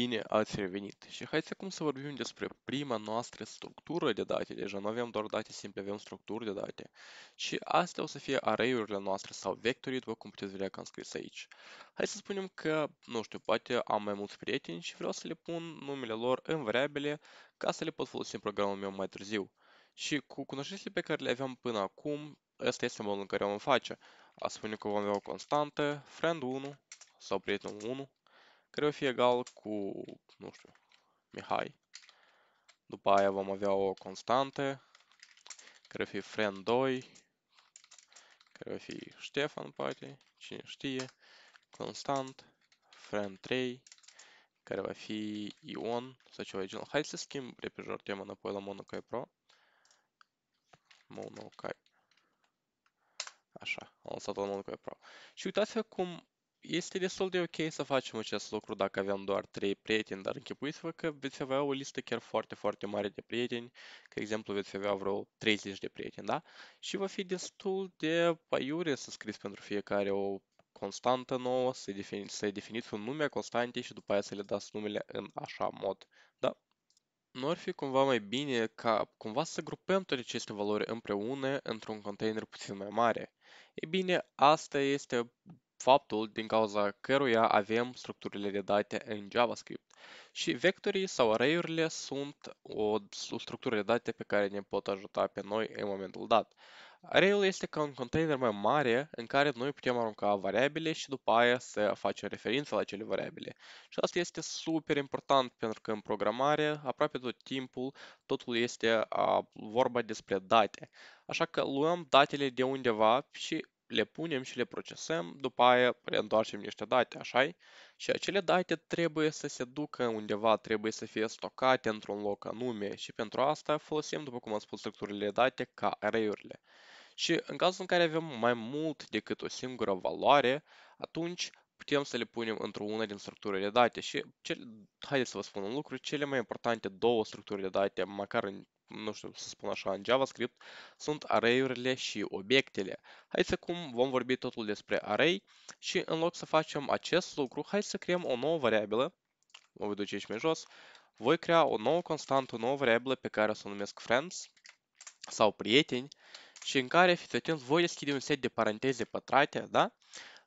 Bine ați revenit și hai acum să vorbim despre prima noastră structură de date. Deja deci nu avem doar date simple, avem structuri de date. Și astea o să fie array-urile noastre sau vectorii, după cum puteți vedea că am scris aici. Hai să spunem că, nu știu, poate am mai mulți prieteni și vreau să le pun numele lor în variabile ca să le pot folosi în programul meu mai târziu. Și cu cunoștințele pe care le aveam până acum, ăsta este modul în care o vom face. A spune că vom avea o constantă, friend1 sau prietenul 1, care o fi egal cu, nu știu, Mihai. După aia vom avea o constantă, care o fi friend 2, care o fi Ștefan, poate, cine știe, constant, friend 3, care va fi Ion sau ceva genul. Hai să schimb repejor tema înapoi la Monokai Pro. Monokai. Așa, am lăsat la Monokai Pro. Și uitați-vă cum este destul de ok să facem acest lucru dacă aveam doar 3 prieteni, dar închipuiți-vă că veți avea o listă chiar foarte, foarte mare de prieteni, că exemplu veți avea vreo 30 de prieteni, da? Și va fi destul de paiure să scriți pentru fiecare o constantă nouă, să defini, să definiți un nume constante și după aia să le dați numele în așa mod, da? Nu ar fi cumva mai bine ca cumva să grupăm toate aceste valori împreună într-un container puțin mai mare. E bine, asta este faptul din cauza căruia avem structurile de date în JavaScript. Și vectorii sau array-urile sunt o structură de date pe care ne pot ajuta pe noi în momentul dat. Array-ul este ca un container mai mare în care noi putem arunca variabile și după aia să facem referință la acele variabile. Și asta este super important pentru că în programare aproape tot timpul totul este a, vorba despre date. Așa că luăm datele de undeva și le punem și le procesăm, după aia întoarcem niște date, așa -i? Și acele date trebuie să se ducă undeva, trebuie să fie stocate într-un loc anume și pentru asta folosim, după cum am spus, structurile date ca array-urile. Și în cazul în care avem mai mult decât o singură valoare, atunci putem să le punem într-una din structurile date și ce, haideți să vă spun un lucru, cele mai importante două structuri de date, măcar în nu știu să spun așa, în JavaScript, sunt array-urile și obiectele. Hai să cum vom vorbi totul despre array și în loc să facem acest lucru, hai să creăm o nouă variabilă, mă voi duce aici mai jos, voi crea o nouă constantă, o nouă variabilă pe care o să o numesc friends sau prieteni și în care, fiți atent, voi deschide un set de paranteze pătrate, da?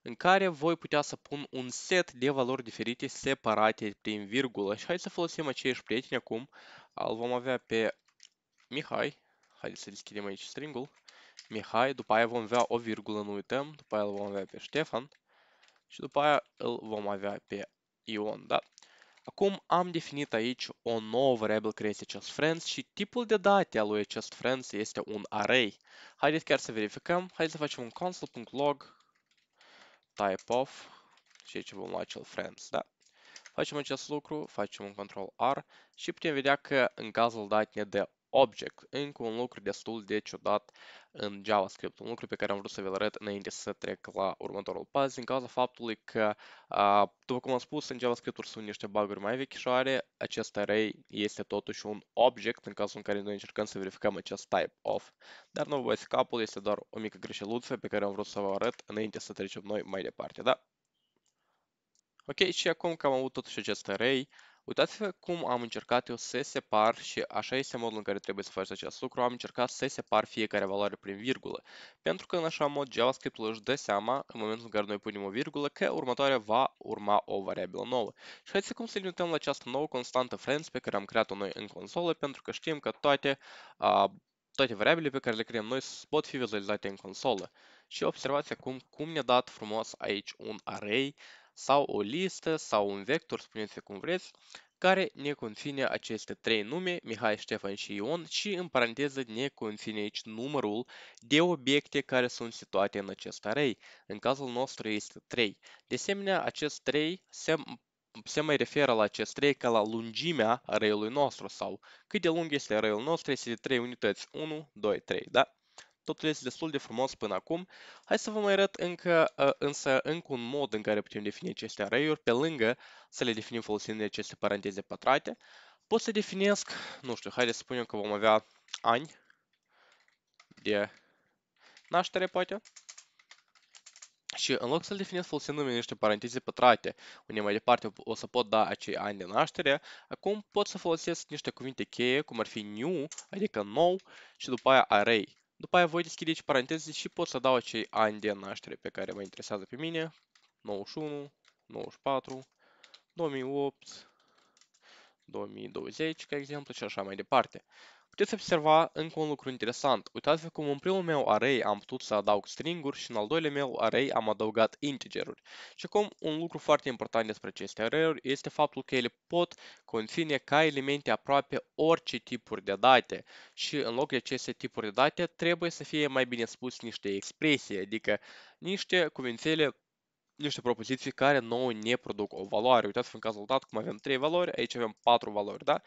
în care voi putea să pun un set de valori diferite separate prin virgulă și hai să folosim aceiași prieteni acum, îl vom avea pe Mihai, haideți să deschidem aici stringul, Mihai, după aia vom avea o virgulă, nu uităm, după aia îl vom avea pe Ștefan și după aia îl vom avea pe Ion, da? Acum am definit aici o nouă variabilă care este acest friends și tipul de date al lui acest friends este un array. Haideți chiar să verificăm. Haideți să facem un console.log type of și aici vom lua acel friends, da? Facem acest lucru, facem un control R și putem vedea că în cazul dat ne dă Object, încă un lucru destul de ciudat în JavaScript, un lucru pe care am vrut să vă arăt înainte să trec la următorul pas, din cauza faptului că, după cum am spus, în JavaScript sunt niște bug-uri mai vechișoare, acest array este totuși un object în cazul în care noi încercăm să verificăm acest type of. Dar nu vă capul, este doar o mică greșeluță pe care am vrut să vă arăt înainte să trecem noi mai departe, da? Ok, și acum că am avut totuși acest array, uh, Uitați-vă cum am încercat eu să separ și așa este modul în care trebuie să faci acest lucru. Am încercat să separ fiecare valoare prin virgulă, pentru că în așa mod JavaScript-ul își dă seama în momentul în care noi punem o virgulă că următoarea va urma o variabilă nouă. Și haideți cum să limităm la această nouă constantă friends pe care am creat-o noi în consolă, pentru că știm că toate, uh, toate variabilele pe care le creăm noi pot fi vizualizate în consolă. Și observați acum cum ne-a dat frumos aici un array sau o listă sau un vector, spuneți vă cum vreți, care ne conține aceste trei nume, Mihai, Ștefan și Ion, și în paranteză ne conține aici numărul de obiecte care sunt situate în acest array. În cazul nostru este 3. De asemenea, acest 3 se, se mai referă la acest 3 ca la lungimea array-ului nostru sau cât de lung este array-ul nostru, este de 3 unități, 1, 2, 3, da? Totul este destul de frumos până acum. Hai să vă mai arăt încă, ă, însă încă un mod în care putem defini aceste array-uri, pe lângă să le definim folosind aceste paranteze pătrate. Pot să definesc, nu știu, hai să spunem că vom avea ani de naștere, poate. Și în loc să-l definesc folosindu-mi niște paranteze pătrate, unde mai departe o să pot da acei ani de naștere, acum pot să folosesc niște cuvinte cheie, cum ar fi new, adică nou, și după aia array. După aia voi deschide paranteze și pot să dau acei ani de naștere pe care mă interesează pe mine. 91, 94, 2008, 2020, ca exemplu, și așa mai departe. Puteți observa încă un lucru interesant. Uitați-vă cum în primul meu array am putut să adaug stringuri și în al doilea meu array am adăugat integeruri. Și cum un lucru foarte important despre aceste array-uri este faptul că ele pot conține ca elemente aproape orice tipuri de date și în loc de aceste tipuri de date trebuie să fie mai bine spus niște expresii, adică niște cuvințele niște propoziții care nouă ne produc o valoare. Uitați-vă în cazul dat cum avem 3 valori, aici avem 4 valori, da?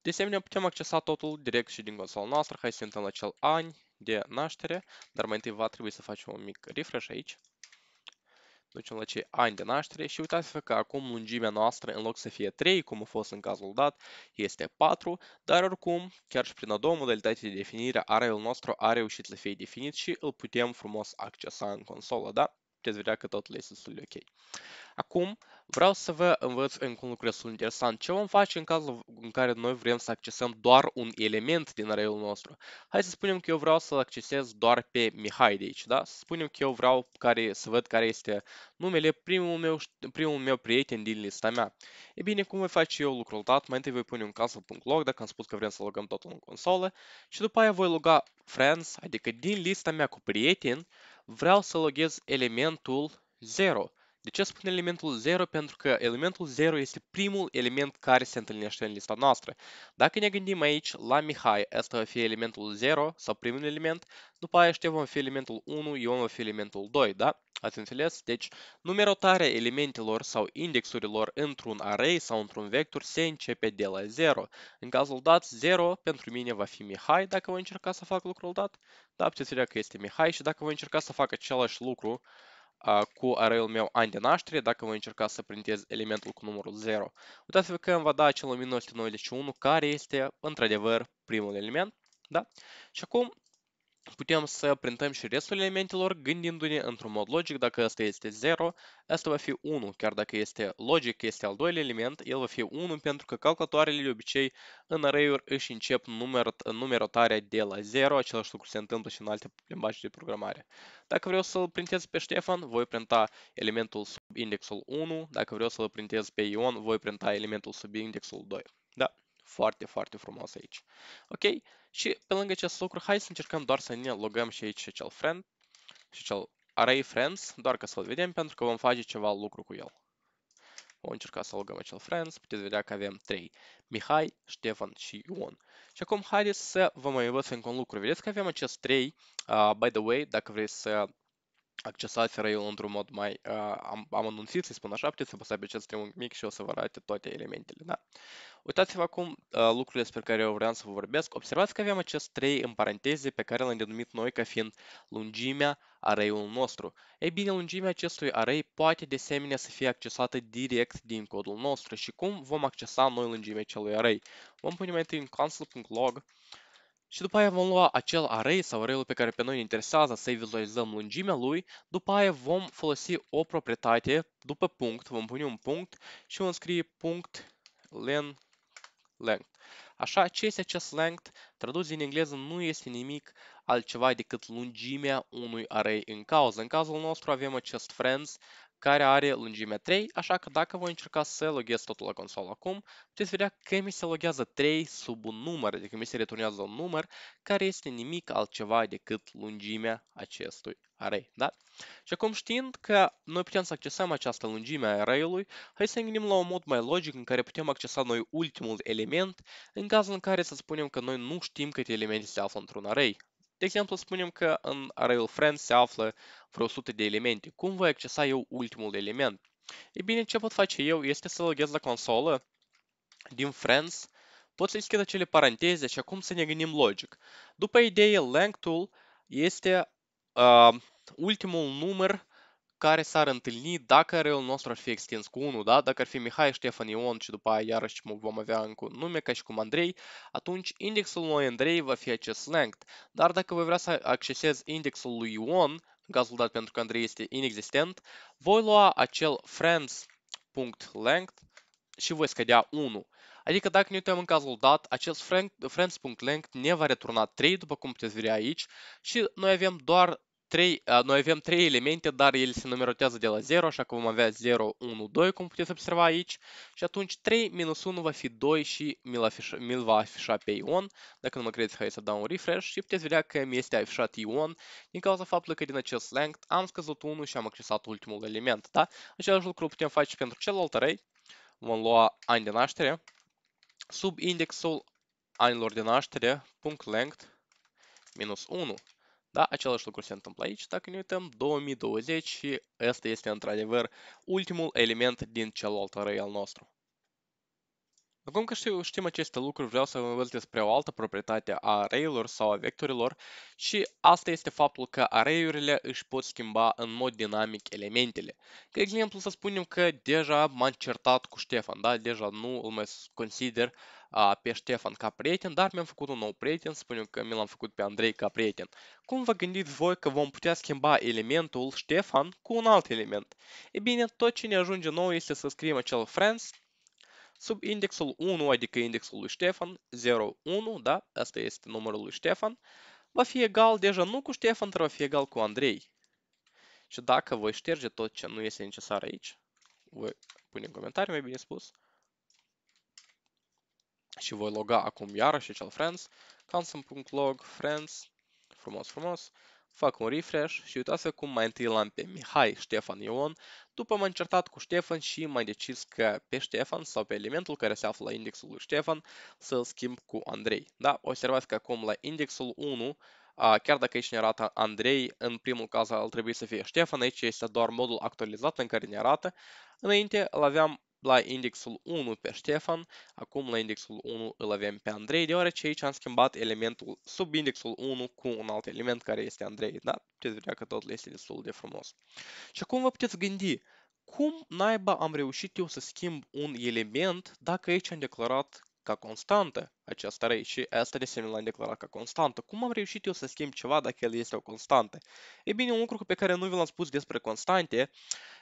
De asemenea, putem accesa totul direct și din consola noastră. Hai să intrăm la cel an de naștere, dar mai întâi va trebui să facem un mic refresh aici. Ducem la cei ani de naștere și uitați-vă că acum lungimea noastră, în loc să fie 3, cum a fost în cazul dat, este 4, dar oricum, chiar și prin a doua modalitate de definire, areul nostru a reușit să fie definit și îl putem frumos accesa în consolă, da? cez vrea că tot le susțin ok. Acum, vreau să vă învăț încă un lucru destul interesant. Ce vom face în cazul în care noi vrem să accesăm doar un element din array-ul nostru? Hai să spunem că eu vreau să accesez doar pe Mihai de aici, da? Să spunem că eu vreau care, să văd care este numele primul meu, primul meu prieten din lista mea. E bine, cum voi face eu lucrul dat? Mai întâi voi pune un console.log dacă am spus că vrem să logăm totul în consolă, și după aia voi loga friends, adică din lista mea cu prieteni, vreau să loghez elementul 0. De ce spun elementul 0? Pentru că elementul 0 este primul element care se întâlnește în lista noastră. Dacă ne gândim aici la Mihai, asta va fi elementul 0 sau primul element, după aia Ștef va fi elementul 1, Ion va fi elementul 2, da? Ați înțeles? Deci, numerotarea elementelor sau indexurilor într-un array sau într-un vector se începe de la 0. În cazul dat, 0 pentru mine va fi Mihai dacă voi încerca să fac lucrul dat. Da, puteți vedea că este Mihai și dacă voi încerca să fac același lucru, cu array-ul meu an de naștere, dacă voi încerca să printez elementul cu numărul 0. Uitați-vă că îmi va da acel 1991, care este într-adevăr primul element. Da? Și acum putem să printăm și restul elementelor gândindu-ne într-un mod logic dacă asta este 0, asta va fi 1, chiar dacă este logic, este al doilea element, el va fi 1 pentru că calculatoarele de obicei în array-uri își încep numer numerotarea de la 0, același lucru se întâmplă și în alte limbaje de programare. Dacă vreau să-l printez pe Ștefan, voi printa elementul sub indexul 1, dacă vreau să-l printez pe Ion, voi printa elementul sub indexul 2. Da, foarte, foarte frumos aici. Ok? Și pe lângă acest lucru, hai să încercăm doar să ne logăm și aici și cel friend și acel array friends, doar ca să-l vedem, pentru că vom face ceva lucru cu el. Vom încerca să logăm acel friends, puteți vedea că avem 3. Mihai, Ștefan și Ion. Și acum haideți să vă mai învățăm un lucru. Vedeți că avem acest 3, uh, by the way, dacă vreți să accesați rail într-un mod mai uh, am, am anunțit, să spun așa, puteți să apăsați pe acest triunghi mic și o să vă arate toate elementele. Da? Uitați-vă acum uh, lucrurile despre care eu vreau să vă vorbesc. Observați că avem acest 3 în paranteze pe care l-am denumit noi ca fiind lungimea array-ul nostru. Ei bine, lungimea acestui array poate de asemenea să fie accesată direct din codul nostru. Și cum vom accesa noi lungimea acelui array? Vom pune mai întâi în console.log și după aia vom lua acel array sau array pe care pe noi ne interesează să-i vizualizăm lungimea lui. După aia vom folosi o proprietate după punct. Vom pune un punct și vom scrie punct len length. Așa, ce este acest length? Tradus din engleză nu este nimic altceva decât lungimea unui array în cauză. În cazul nostru avem acest friends care are lungimea 3, așa că dacă voi încerca să loghez totul la consolă acum, puteți vedea că mi se loghează 3 sub un număr, adică mi se returnează un număr care este nimic altceva decât lungimea acestui array. Da? Și acum știind că noi putem să accesăm această lungime a array-ului, hai să ne gândim la un mod mai logic în care putem accesa noi ultimul element, în cazul în care să spunem că noi nu știm câte elemente se află într-un array. De exemplu, spunem că în array friends se află vreo 100 de elemente. Cum voi accesa eu ultimul element? E bine, ce pot face eu este să loghez la consolă din friends, pot să deschid acele paranteze și acum să ne gândim logic. După idee, length tool este uh, ultimul număr care s-ar întâlni dacă reul nostru ar fi extins cu 1, da? Dacă ar fi Mihai, Ștefan, Ion și după aia iarăși vom avea încă un nume ca și cum Andrei, atunci indexul lui Andrei va fi acest length. Dar dacă voi vrea să accesez indexul lui Ion, în cazul dat pentru că Andrei este inexistent, voi lua acel friends.length și voi scădea 1. Adică dacă ne uităm în cazul dat, acest friends.length ne va returna 3, după cum puteți vedea aici, și noi avem doar trei, noi avem trei elemente, dar ele se numerotează de la 0, așa că vom avea 0, 1, 2, cum puteți observa aici. Și atunci 3 minus 1 va fi 2 și mi-l, mi va afișa pe Ion. Dacă nu mă credeți, hai să dau un refresh și puteți vedea că mi este afișat Ion din cauza faptului că din acest length am scăzut 1 și am accesat ultimul element. Da? Același lucru putem face pentru celălalt array. Vom lua ani de naștere. Sub indexul anilor de naștere, punct length, minus 1. Da, același lucru se întâmplă aici, dacă ne uităm, 2020 și ăsta este într-adevăr ultimul element din celălalt arăi al nostru. Acum că știu, știm aceste lucruri, vreau să vă învăț despre o altă proprietate a arrayurilor sau a vectorilor și asta este faptul că arrayurile își pot schimba în mod dinamic elementele. De exemplu, să spunem că deja m-am certat cu Ștefan, da? deja nu îl mai consider a, pe Ștefan ca prieten, dar mi-am făcut un nou prieten, spunem că mi l-am făcut pe Andrei ca prieten. Cum vă gândiți voi că vom putea schimba elementul Ștefan cu un alt element? E bine, tot ce ne ajunge nou este să scriem acel friends sub indexul 1, adică indexul lui Ștefan, 0, 1, da? Asta este numărul lui Ștefan. Va fi egal deja nu cu Ștefan, dar va fi egal cu Andrei. Și dacă voi șterge tot ce nu este necesar aici, voi pune în comentarii, mai bine spus, și voi loga acum iarăși cel friends, constant.log friends, frumos, frumos, fac un refresh și uitați-vă cum mai întâi l-am pe Mihai Ștefan Ion, după m-am certat cu Ștefan și mai decis că pe Ștefan sau pe elementul care se află la indexul lui Ștefan să-l schimb cu Andrei. Da? Observați că acum la indexul 1 chiar dacă aici ne arată Andrei, în primul caz ar trebui să fie Ștefan, aici este doar modul actualizat în care ne arată. Înainte îl aveam la indexul 1 pe Ștefan, acum la indexul 1 îl avem pe Andrei, deoarece aici am schimbat elementul sub indexul 1 cu un alt element care este Andrei, da? Puteți vedea că totul este destul de frumos. Și acum vă puteți gândi, cum naiba am reușit eu să schimb un element dacă aici am declarat ca constantă această array și asta de asemenea l-am declarat ca constantă. Cum am reușit eu să schimb ceva dacă el este o constantă? E bine, un lucru pe care nu vi l-am spus despre constante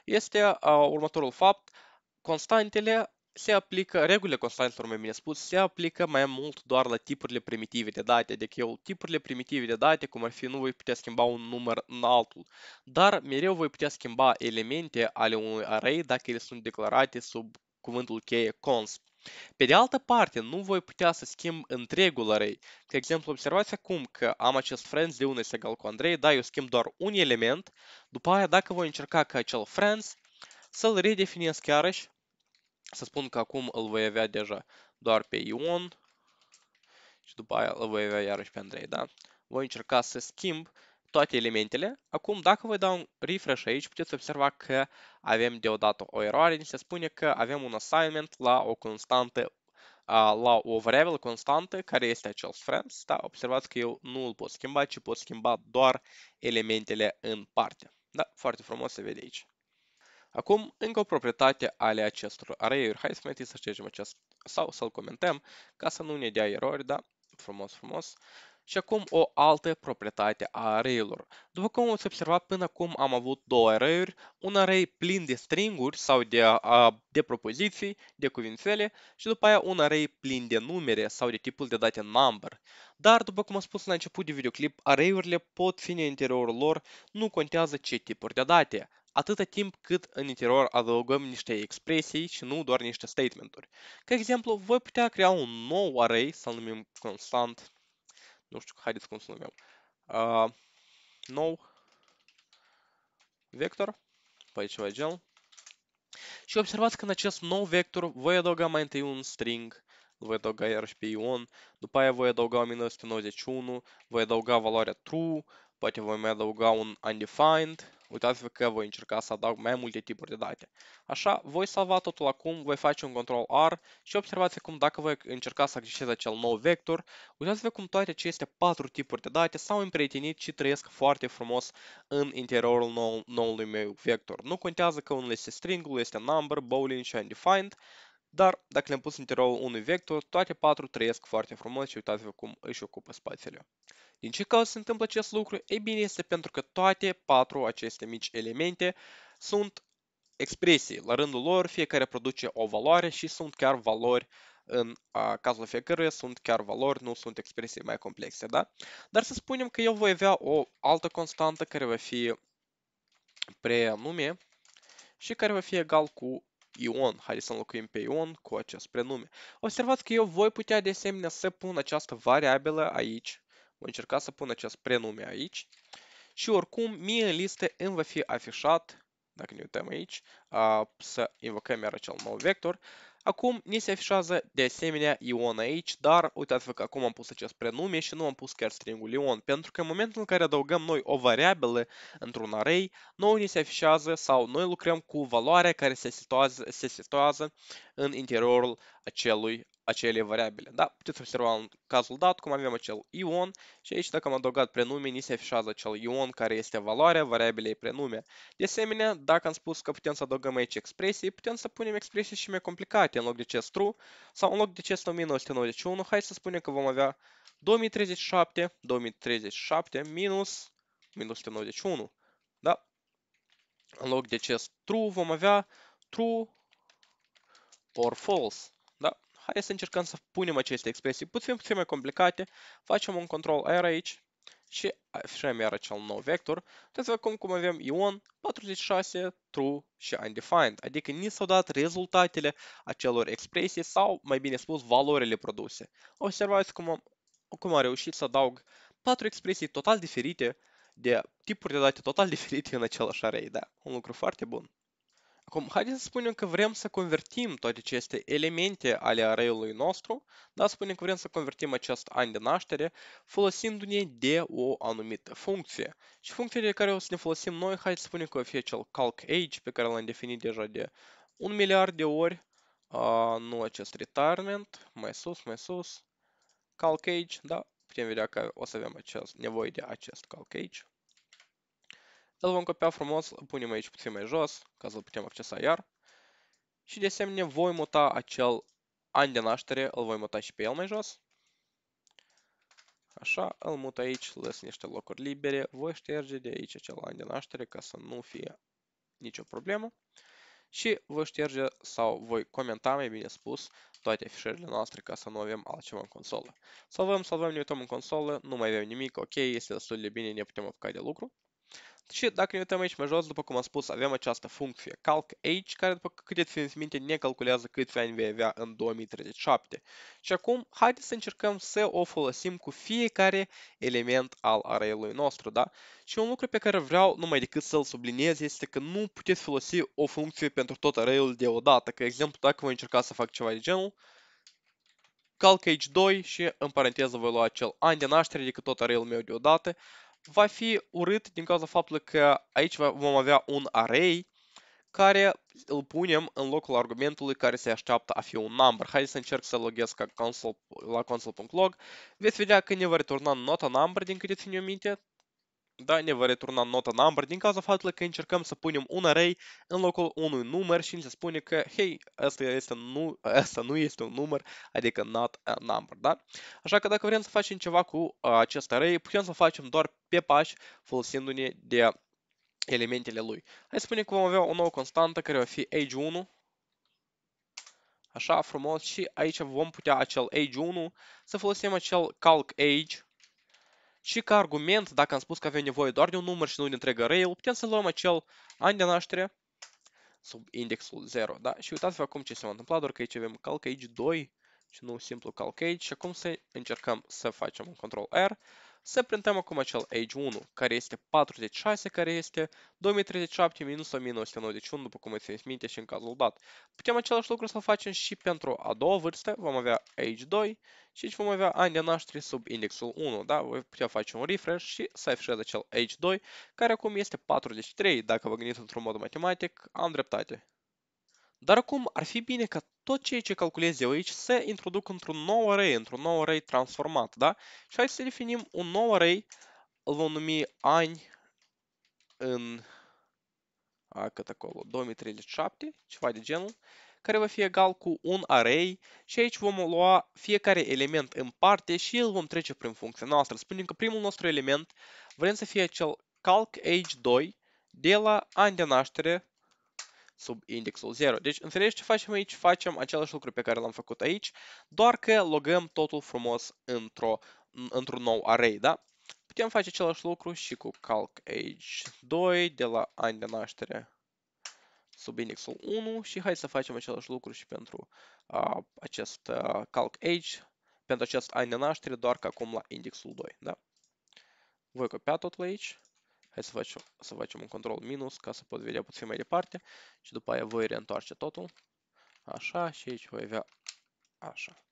este uh, următorul fapt. Uh, Constantele se aplică, regulile constantelor, mai bine spus, se aplică mai mult doar la tipurile primitive de date. adică eu tipurile primitive de date, cum ar fi, nu voi putea schimba un număr în altul, dar mereu voi putea schimba elemente ale unui array dacă ele sunt declarate sub cuvântul cheie const. Pe de altă parte, nu voi putea să schimb întregul array. De exemplu, observați acum că am acest friends de unde este egal cu Andrei, da, eu schimb doar un element, după aia dacă voi încerca ca acel friends să-l redefinesc iarăși, să spun că acum îl voi avea deja doar pe Ion și după aia îl voi avea iarăși pe Andrei, da? Voi încerca să schimb toate elementele. Acum, dacă voi dau un refresh aici, puteți observa că avem deodată o eroare. Ni se spune că avem un assignment la o constantă la o variabilă constantă care este acel friends, da? observați că eu nu îl pot schimba, ci pot schimba doar elementele în parte. Da, foarte frumos se vede aici. Acum, încă o proprietate ale acestor array-uri. Hai să mai să ștergem acest sau să-l comentăm ca să nu ne dea erori, da? Frumos, frumos. Și acum o altă proprietate a array-urilor. După cum ați observat, până acum am avut două array-uri, un array plin de stringuri sau de, a, de propoziții, de cuvințele și după aia un array plin de numere sau de tipul de date number. Dar, după cum am spus în început de videoclip, array-urile pot fi în interiorul lor, nu contează ce tipuri de date atâta timp cât în interior adăugăm niște expresii și nu doar niște statementuri. Ca exemplu, voi putea crea un nou array, să-l numim constant, nu știu, haideți cum să numim, uh, nou vector, pe păi ceva gel. Și observați că în acest nou vector voi adăuga mai întâi un string, voi adăuga iarăși pe ion, după aia voi adăuga 1991, voi adăuga valoarea true, poate voi mai adăuga un undefined, Uitați-vă că voi încerca să adaug mai multe tipuri de date. Așa, voi salva totul acum, voi face un control r și observați cum dacă voi încerca să accesez acel nou vector, uitați-vă cum toate aceste patru tipuri de date s-au împrietenit și trăiesc foarte frumos în interiorul nou, noului meu vector. Nu contează că unul este unul este number, boolean și undefined, dar dacă le-am pus în unui vector, toate patru trăiesc foarte frumos și uitați-vă cum își ocupă spațiile. Din ce cauză se întâmplă acest lucru? e bine, este pentru că toate patru aceste mici elemente sunt expresii. La rândul lor, fiecare produce o valoare și sunt chiar valori în a, cazul fiecăruia sunt chiar valori, nu sunt expresii mai complexe, da? Dar să spunem că eu voi avea o altă constantă care va fi prenume și care va fi egal cu Ion. Haideți să înlocuim pe Ion cu acest prenume. Observați că eu voi putea de asemenea să pun această variabilă aici. Voi încerca să pun acest prenume aici. Și oricum, mie în listă îmi va fi afișat dacă ne uităm aici, să invocăm iar acel nou vector. Acum ni se afișează de asemenea ion aici, dar uitați-vă că acum am pus acest prenume și nu am pus chiar stringul ion, pentru că în momentul în care adăugăm noi o variabilă într-un array, nou ni se afișează sau noi lucrăm cu valoarea care se situează, se situează în interiorul acelui acele variabile. Da, puteți observa în cazul dat cum avem acel ion și aici dacă am adăugat prenume, ni se afișează acel ion care este valoarea variabilei prenume. De asemenea, dacă am spus că putem să adăugăm aici expresii, putem să punem expresii și mai complicate în loc de chest true sau în loc de chest 1991, hai să spunem că vom avea 2037, 2037 minus 1991. Da? În loc de chest true vom avea true or false hai să încercăm să punem aceste expresii puțin, puțin mai complicate, facem un control R aici și afișăm iar acel nou vector. Uitați-vă cum, cum avem ion 46, true și undefined, adică ni s-au dat rezultatele acelor expresii sau, mai bine spus, valorile produse. Observați cum am, cum am reușit să adaug patru expresii total diferite de tipuri de date total diferite în același array, da, un lucru foarte bun. Acum, haideți să spunem că vrem să convertim toate aceste elemente ale array-ului nostru, da, spunem că vrem să convertim acest an de naștere folosindu-ne de o anumită funcție. Și funcția de care o să ne folosim noi, haideți să spunem că o fie acel calc age pe care l-am definit deja de un miliard de ori, uh, nu acest retirement, mai sus, mai sus, calc age, da, putem vedea că o să avem acest, nevoie de acest calc age. Îl vom copia frumos, îl punem aici puțin mai jos, ca să-l putem accesa iar. Și de asemenea voi muta acel an de naștere, îl voi muta și pe el mai jos. Așa, îl mut aici, lăs niște locuri libere, voi șterge de aici acel an de naștere ca să nu fie nicio problemă. Și voi șterge sau voi comenta, mai bine spus, toate afișările noastre ca să nu avem altceva în consolă. Salvăm, salvăm, ne uităm în consolă, nu mai avem nimic, ok, este destul de bine, ne putem apuca de lucru. Și dacă ne uităm aici mai jos, după cum am spus, avem această funcție calc age, care după cât țineți minte ne calculează câți ani vei avea în 2037. Și acum, haideți să încercăm să o folosim cu fiecare element al array-ului nostru, da? Și un lucru pe care vreau numai decât să-l subliniez este că nu puteți folosi o funcție pentru tot array-ul deodată. Că, exemplu, dacă voi încerca să fac ceva de genul, calc age 2 și în paranteză voi lua acel an de naștere adică tot array-ul meu deodată, va fi urât din cauza faptului că aici vom avea un array care îl punem în locul argumentului care se așteaptă a fi un number. Hai să încerc să loghez console, la console.log. Veți vedea că ne va returna nota number din câte țin eu minte, da, ne va returna nota number din cauza faptului că încercăm să punem un array în locul unui număr și ni se spune că, hei, asta, este nu, asta nu este un număr, adică not a number, da? Așa că dacă vrem să facem ceva cu uh, acest array, putem să facem doar pe pași folosindu-ne de elementele lui. Hai să spunem că vom avea o nouă constantă care va fi age1, așa frumos, și aici vom putea acel age1 să folosim acel calc age, și ca argument, dacă am spus că avem nevoie doar de un număr și nu de întreg putem să luăm acel an de naștere sub indexul 0, da? Și uitați-vă acum ce se va întâmpla, doar că aici avem calc aici 2 și nu simplu calc aici. Și acum să încercăm să facem un control R să printăm acum acel age 1, care este 46, care este 2037 minus 1991, după cum îți minte și în cazul dat. Putem același lucru să-l facem și pentru a doua vârstă, vom avea age 2 și aici vom avea ani de naștere sub indexul 1, da? Voi putea face un refresh și să afișez acel age 2, care acum este 43, dacă vă gândiți într-un mod matematic, am dreptate. Dar acum ar fi bine ca tot ceea ce calculez eu aici să introduc într-un nou array, într-un nou array transformat, da? Și hai să definim un nou array, îl vom numi ani în a, cât acolo, 2037, ceva de genul, care va fi egal cu un array și aici vom lua fiecare element în parte și îl vom trece prin funcția noastră. Spunem că primul nostru element vrem să fie acel calc age 2 de la an de naștere sub indexul 0. Deci, înțelegi ce facem aici? Facem același lucru pe care l-am făcut aici, doar că logăm totul frumos într un într nou array, da? Putem face același lucru și cu calc age 2 de la ani de naștere sub indexul 1 și hai să facem același lucru și pentru uh, acest uh, calc age, pentru acest ani de naștere, doar că acum la indexul 2, da? Voi copia totul aici. Hai să, fac, să facem un control minus ca să pot vedea puțin mai departe și după aia voi reîntoarce totul. Așa și aici voi avea așa.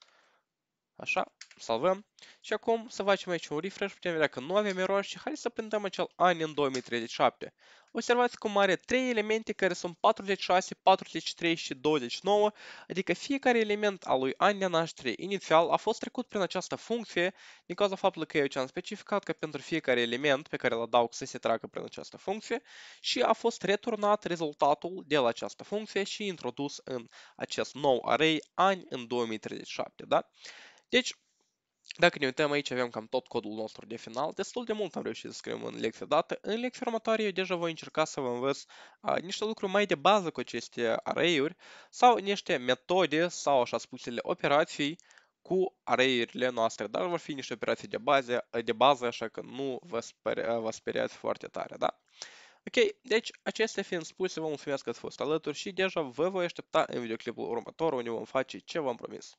Așa salvăm. Și acum să facem aici un refresh, putem vedea că nu avem eroare și hai să printăm acel an în 2037. Observați cum are trei elemente care sunt 46, 43 și 29, adică fiecare element al lui an de naștere inițial a fost trecut prin această funcție din cauza faptului că eu ce am specificat că pentru fiecare element pe care îl adaug să se tragă prin această funcție și a fost returnat rezultatul de la această funcție și introdus în acest nou array ani în 2037. Da? Deci, dacă ne uităm aici, avem cam tot codul nostru de final. Destul de mult am reușit să scriem în lecția dată. În lecția următoare eu deja voi încerca să vă învăț a, niște lucruri mai de bază cu aceste array-uri sau niște metode sau așa spusele operații cu array-urile noastre, dar vor fi niște operații de bază, de bază așa că nu vă, sper, vă speriați foarte tare, da? Ok, deci acestea fiind spuse, vă mulțumesc că ați fost alături și deja vă voi aștepta în videoclipul următor unde vom face ce v-am promis.